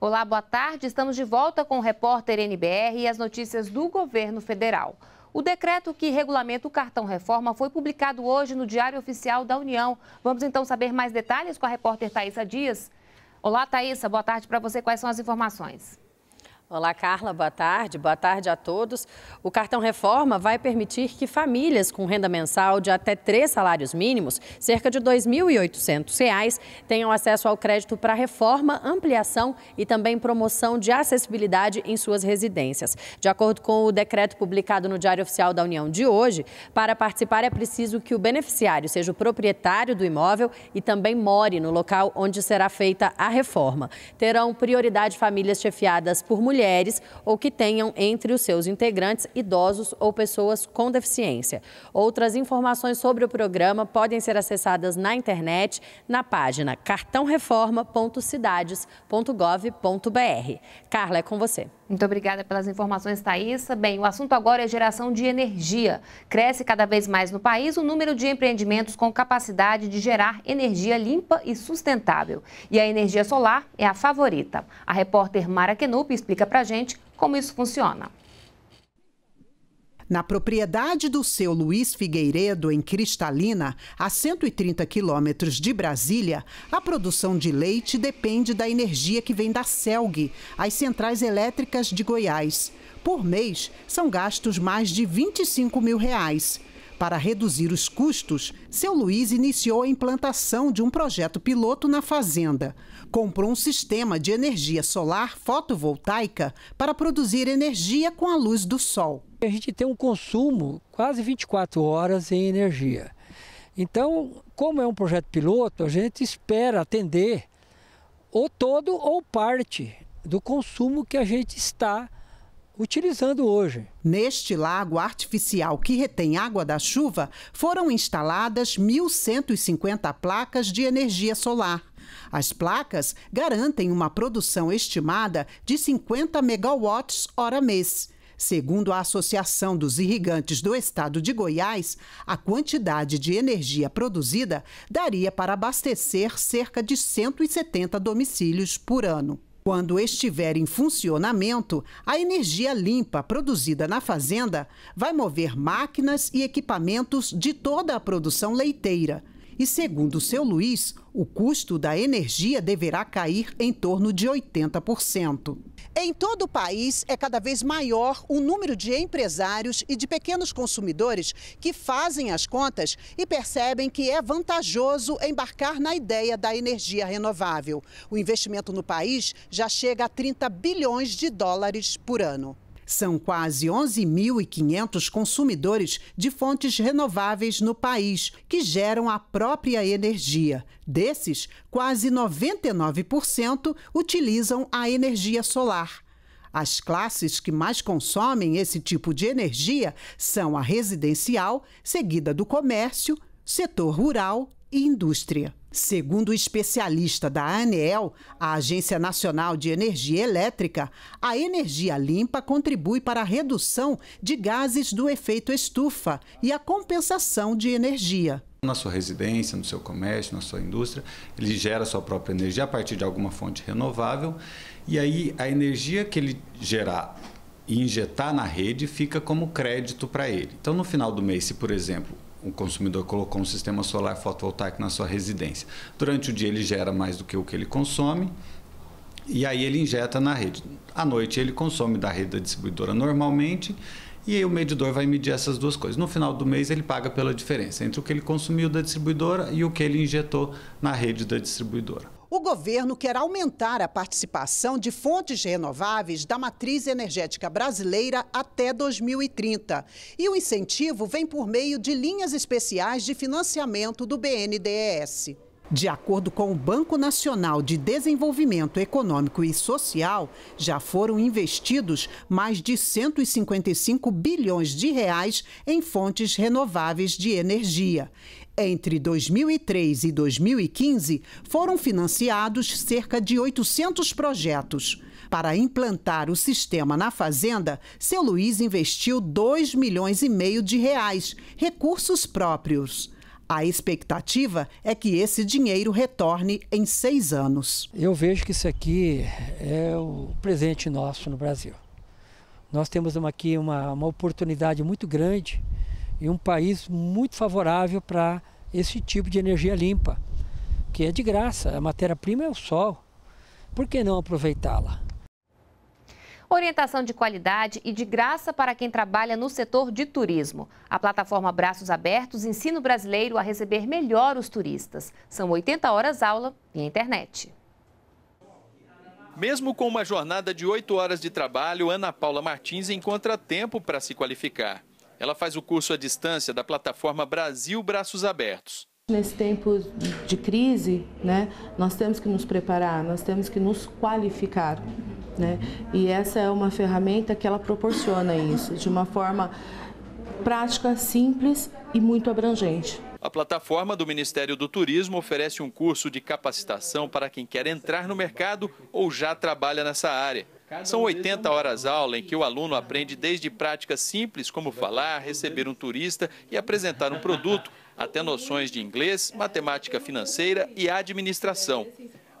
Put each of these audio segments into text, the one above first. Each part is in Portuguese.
Olá, boa tarde. Estamos de volta com o repórter NBR e as notícias do governo federal. O decreto que regulamenta o cartão reforma foi publicado hoje no Diário Oficial da União. Vamos então saber mais detalhes com a repórter Thaisa Dias. Olá, Thaisa, boa tarde para você. Quais são as informações? Olá, Carla, boa tarde. Boa tarde a todos. O cartão Reforma vai permitir que famílias com renda mensal de até três salários mínimos, cerca de R$ 2.800, tenham acesso ao crédito para reforma, ampliação e também promoção de acessibilidade em suas residências. De acordo com o decreto publicado no Diário Oficial da União de hoje, para participar é preciso que o beneficiário seja o proprietário do imóvel e também more no local onde será feita a reforma. Terão prioridade famílias chefiadas por mulheres mulheres ou que tenham entre os seus integrantes idosos ou pessoas com deficiência. Outras informações sobre o programa podem ser acessadas na internet na página cartãoreforma.cidades.gov.br. Carla, é com você. Muito obrigada pelas informações, Thaisa. Bem, o assunto agora é geração de energia. Cresce cada vez mais no país o número de empreendimentos com capacidade de gerar energia limpa e sustentável. E a energia solar é a favorita. A repórter Mara Kenup explica explica a gente como isso funciona. Na propriedade do seu Luiz Figueiredo, em Cristalina, a 130 quilômetros de Brasília, a produção de leite depende da energia que vem da CELG, as centrais elétricas de Goiás. Por mês, são gastos mais de 25 mil reais. Para reduzir os custos, seu Luiz iniciou a implantação de um projeto piloto na fazenda. Comprou um sistema de energia solar fotovoltaica para produzir energia com a luz do sol. A gente tem um consumo quase 24 horas em energia. Então, como é um projeto piloto, a gente espera atender ou todo ou parte do consumo que a gente está utilizando hoje. Neste lago artificial que retém água da chuva, foram instaladas 1.150 placas de energia solar. As placas garantem uma produção estimada de 50 megawatts hora mês. Segundo a Associação dos Irrigantes do Estado de Goiás, a quantidade de energia produzida daria para abastecer cerca de 170 domicílios por ano. Quando estiver em funcionamento, a energia limpa produzida na fazenda vai mover máquinas e equipamentos de toda a produção leiteira e segundo seu Luiz, o custo da energia deverá cair em torno de 80%. Em todo o país, é cada vez maior o número de empresários e de pequenos consumidores que fazem as contas e percebem que é vantajoso embarcar na ideia da energia renovável. O investimento no país já chega a 30 bilhões de dólares por ano. São quase 11.500 consumidores de fontes renováveis no país, que geram a própria energia. Desses, quase 99% utilizam a energia solar. As classes que mais consomem esse tipo de energia são a residencial, seguida do comércio, setor rural e indústria. Segundo o especialista da ANEEL, a Agência Nacional de Energia Elétrica, a energia limpa contribui para a redução de gases do efeito estufa e a compensação de energia na sua residência, no seu comércio, na sua indústria, ele gera sua própria energia a partir de alguma fonte renovável e aí a energia que ele gerar e injetar na rede fica como crédito para ele. Então, no final do mês, se por exemplo o consumidor colocou um sistema solar fotovoltaico na sua residência. Durante o dia ele gera mais do que o que ele consome e aí ele injeta na rede. À noite ele consome da rede da distribuidora normalmente e aí o medidor vai medir essas duas coisas. No final do mês, ele paga pela diferença entre o que ele consumiu da distribuidora e o que ele injetou na rede da distribuidora o governo quer aumentar a participação de fontes renováveis da matriz energética brasileira até 2030. E o incentivo vem por meio de linhas especiais de financiamento do BNDES. De acordo com o Banco Nacional de Desenvolvimento Econômico e Social, já foram investidos mais de 155 bilhões de reais em fontes renováveis de energia. Entre 2003 e 2015, foram financiados cerca de 800 projetos. Para implantar o sistema na fazenda, seu Luiz investiu 2 milhões e meio de reais, recursos próprios. A expectativa é que esse dinheiro retorne em seis anos. Eu vejo que isso aqui é o presente nosso no Brasil. Nós temos aqui uma, uma oportunidade muito grande e um país muito favorável para esse tipo de energia limpa, que é de graça, a matéria-prima é o sol. Por que não aproveitá-la? Orientação de qualidade e de graça para quem trabalha no setor de turismo. A plataforma Braços Abertos ensina o brasileiro a receber melhor os turistas. São 80 horas aula e internet. Mesmo com uma jornada de 8 horas de trabalho, Ana Paula Martins encontra tempo para se qualificar. Ela faz o curso à distância da plataforma Brasil Braços Abertos. Nesse tempo de crise, né, nós temos que nos preparar, nós temos que nos qualificar. Né? E essa é uma ferramenta que ela proporciona isso, de uma forma prática, simples e muito abrangente. A plataforma do Ministério do Turismo oferece um curso de capacitação para quem quer entrar no mercado ou já trabalha nessa área. São 80 é horas aula em que o aluno né? aprende desde práticas simples como falar, receber um turista e apresentar um produto, até noções de inglês, matemática financeira e administração.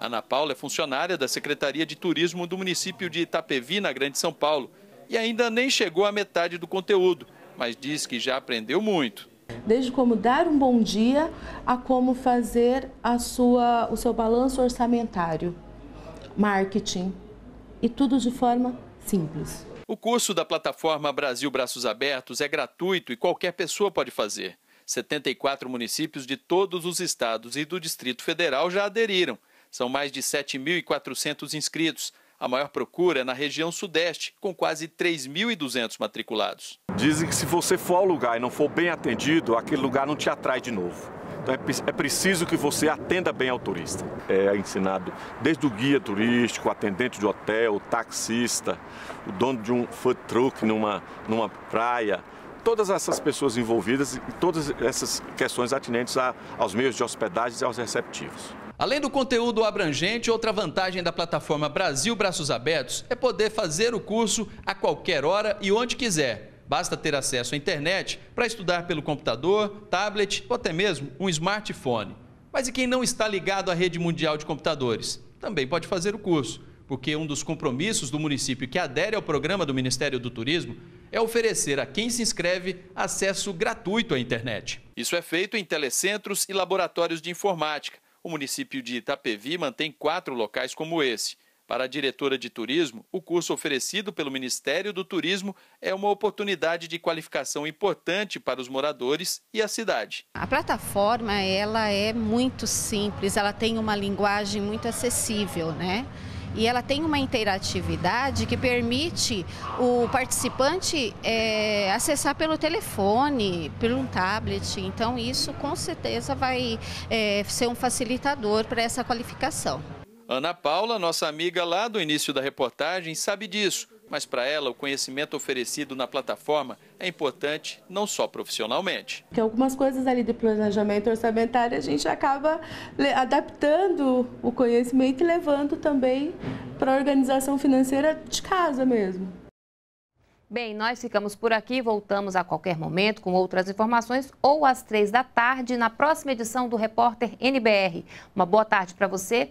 Ana Paula é funcionária da Secretaria de Turismo do município de Itapevi, na Grande São Paulo, e ainda nem chegou à metade do conteúdo, mas diz que já aprendeu muito. Desde como dar um bom dia a como fazer a sua, o seu balanço orçamentário, marketing, e tudo de forma simples. O curso da plataforma Brasil Braços Abertos é gratuito e qualquer pessoa pode fazer. 74 municípios de todos os estados e do Distrito Federal já aderiram. São mais de 7.400 inscritos. A maior procura é na região sudeste, com quase 3.200 matriculados. Dizem que se você for ao lugar e não for bem atendido, aquele lugar não te atrai de novo. Então é, é, preciso que você atenda bem ao turista. É ensinado desde o guia turístico, atendente de hotel, taxista, o dono de um food truck numa, numa praia, todas essas pessoas envolvidas e todas essas questões atinentes a, aos meios de hospedagem e aos receptivos. Além do conteúdo abrangente, outra vantagem da plataforma Brasil Braços Abertos é poder fazer o curso a qualquer hora e onde quiser. Basta ter acesso à internet para estudar pelo computador, tablet ou até mesmo um smartphone. Mas e quem não está ligado à rede mundial de computadores? Também pode fazer o curso, porque um dos compromissos do município que adere ao programa do Ministério do Turismo é oferecer a quem se inscreve acesso gratuito à internet. Isso é feito em telecentros e laboratórios de informática. O município de Itapevi mantém quatro locais como esse. Para a diretora de turismo, o curso oferecido pelo Ministério do Turismo é uma oportunidade de qualificação importante para os moradores e a cidade. A plataforma ela é muito simples, ela tem uma linguagem muito acessível, né? E ela tem uma interatividade que permite o participante é, acessar pelo telefone, pelo um tablet. Então, isso com certeza vai é, ser um facilitador para essa qualificação. Ana Paula, nossa amiga lá do início da reportagem, sabe disso, mas para ela o conhecimento oferecido na plataforma é importante não só profissionalmente. Tem algumas coisas ali de planejamento orçamentário, a gente acaba adaptando o conhecimento e levando também para a organização financeira de casa mesmo. Bem, nós ficamos por aqui, voltamos a qualquer momento com outras informações ou às três da tarde na próxima edição do Repórter NBR. Uma boa tarde para você